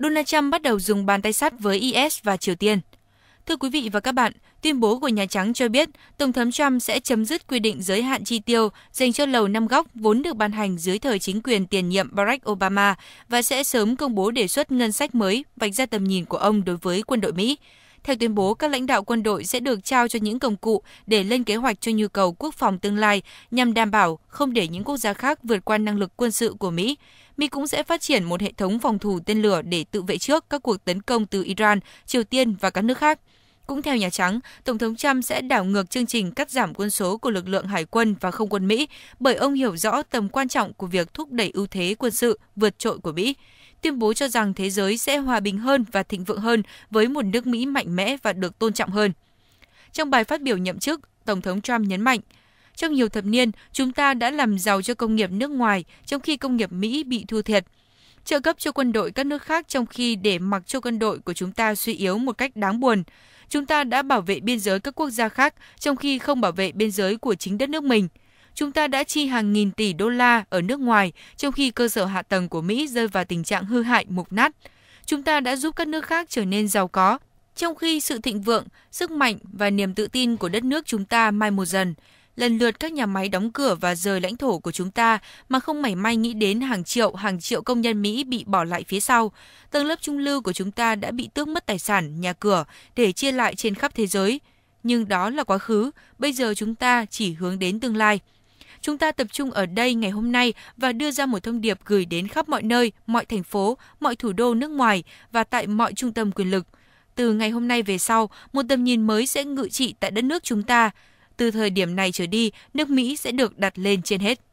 Donald Trump bắt đầu dùng bàn tay sắt với IS và Triều Tiên. Thưa quý vị và các bạn, tuyên bố của Nhà Trắng cho biết Tổng thống Trump sẽ chấm dứt quy định giới hạn chi tiêu dành cho lầu năm góc vốn được ban hành dưới thời chính quyền tiền nhiệm Barack Obama và sẽ sớm công bố đề xuất ngân sách mới vạch ra tầm nhìn của ông đối với quân đội Mỹ. Theo tuyên bố, các lãnh đạo quân đội sẽ được trao cho những công cụ để lên kế hoạch cho nhu cầu quốc phòng tương lai nhằm đảm bảo không để những quốc gia khác vượt qua năng lực quân sự của Mỹ. Mỹ cũng sẽ phát triển một hệ thống phòng thủ tên lửa để tự vệ trước các cuộc tấn công từ Iran, Triều Tiên và các nước khác. Cũng theo Nhà Trắng, Tổng thống Trump sẽ đảo ngược chương trình cắt giảm quân số của lực lượng hải quân và không quân Mỹ bởi ông hiểu rõ tầm quan trọng của việc thúc đẩy ưu thế quân sự vượt trội của Mỹ tuyên bố cho rằng thế giới sẽ hòa bình hơn và thịnh vượng hơn với một nước Mỹ mạnh mẽ và được tôn trọng hơn. Trong bài phát biểu nhậm chức, Tổng thống Trump nhấn mạnh, trong nhiều thập niên, chúng ta đã làm giàu cho công nghiệp nước ngoài, trong khi công nghiệp Mỹ bị thua thiệt. Trợ cấp cho quân đội các nước khác trong khi để mặc cho quân đội của chúng ta suy yếu một cách đáng buồn. Chúng ta đã bảo vệ biên giới các quốc gia khác trong khi không bảo vệ biên giới của chính đất nước mình – chúng ta đã chi hàng nghìn tỷ đô la ở nước ngoài, trong khi cơ sở hạ tầng của Mỹ rơi vào tình trạng hư hại, mục nát. Chúng ta đã giúp các nước khác trở nên giàu có, trong khi sự thịnh vượng, sức mạnh và niềm tự tin của đất nước chúng ta mai một dần. Lần lượt các nhà máy đóng cửa và rời lãnh thổ của chúng ta mà không mảy may nghĩ đến hàng triệu, hàng triệu công nhân Mỹ bị bỏ lại phía sau. Tầng lớp trung lưu của chúng ta đã bị tước mất tài sản, nhà cửa để chia lại trên khắp thế giới. Nhưng đó là quá khứ, bây giờ chúng ta chỉ hướng đến tương lai. Chúng ta tập trung ở đây ngày hôm nay và đưa ra một thông điệp gửi đến khắp mọi nơi, mọi thành phố, mọi thủ đô nước ngoài và tại mọi trung tâm quyền lực. Từ ngày hôm nay về sau, một tầm nhìn mới sẽ ngự trị tại đất nước chúng ta. Từ thời điểm này trở đi, nước Mỹ sẽ được đặt lên trên hết.